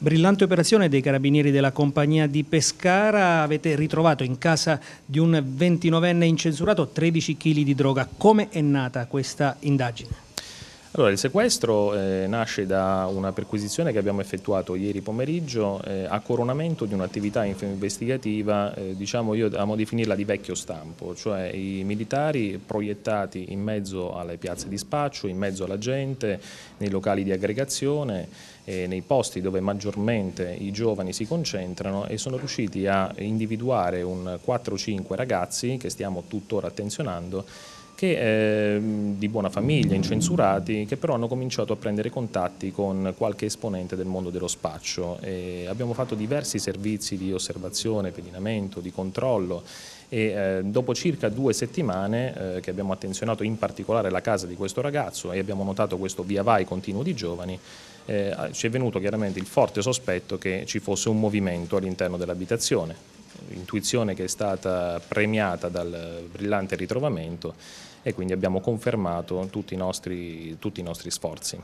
Brillante operazione dei carabinieri della compagnia di Pescara, avete ritrovato in casa di un 29enne incensurato 13 kg di droga. Come è nata questa indagine? Allora, il sequestro eh, nasce da una perquisizione che abbiamo effettuato ieri pomeriggio eh, a coronamento di un'attività investigativa, eh, diciamo io amo definirla di vecchio stampo, cioè i militari proiettati in mezzo alle piazze di spaccio, in mezzo alla gente, nei locali di aggregazione, eh, nei posti dove maggiormente i giovani si concentrano e sono riusciti a individuare un 4-5 ragazzi che stiamo tuttora attenzionando che, eh, di buona famiglia, incensurati, che però hanno cominciato a prendere contatti con qualche esponente del mondo dello spaccio. E abbiamo fatto diversi servizi di osservazione, pedinamento, di controllo e eh, dopo circa due settimane eh, che abbiamo attenzionato in particolare la casa di questo ragazzo e abbiamo notato questo via vai continuo di giovani, eh, ci è venuto chiaramente il forte sospetto che ci fosse un movimento all'interno dell'abitazione intuizione che è stata premiata dal brillante ritrovamento e quindi abbiamo confermato tutti i nostri, tutti i nostri sforzi.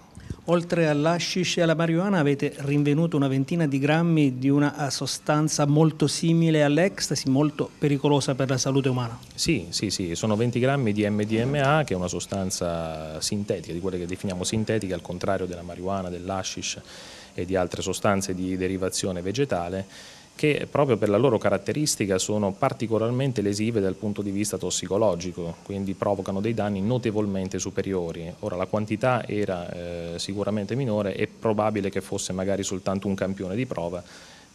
Oltre all'ashish e alla marijuana avete rinvenuto una ventina di grammi di una sostanza molto simile all'ecstasy, molto pericolosa per la salute umana. Sì, sì, sì, sono 20 grammi di MDMA che è una sostanza sintetica, di quelle che definiamo sintetiche al contrario della marijuana, dell'ashish e di altre sostanze di derivazione vegetale che proprio per la loro caratteristica sono particolarmente lesive dal punto di vista tossicologico, quindi provocano dei danni notevolmente superiori. Ora la quantità era eh, sicuramente minore è probabile che fosse magari soltanto un campione di prova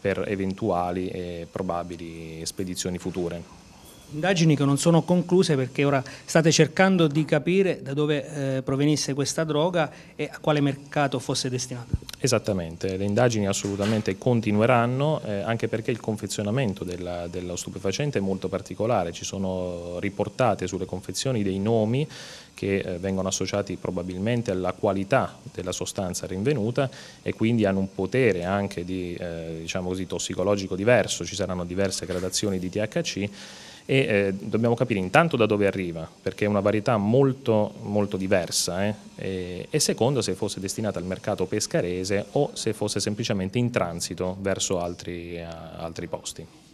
per eventuali e eh, probabili spedizioni future. Indagini che non sono concluse perché ora state cercando di capire da dove eh, provenisse questa droga e a quale mercato fosse destinata. Esattamente, le indagini assolutamente continueranno eh, anche perché il confezionamento della, dello stupefacente è molto particolare, ci sono riportate sulle confezioni dei nomi che eh, vengono associati probabilmente alla qualità della sostanza rinvenuta e quindi hanno un potere anche di, eh, diciamo così, tossicologico diverso, ci saranno diverse gradazioni di THC e eh, dobbiamo capire intanto da dove arriva, perché è una varietà molto, molto diversa, eh? e, e, secondo se fosse destinata al mercato pescarese o se fosse semplicemente in transito verso altri, uh, altri posti.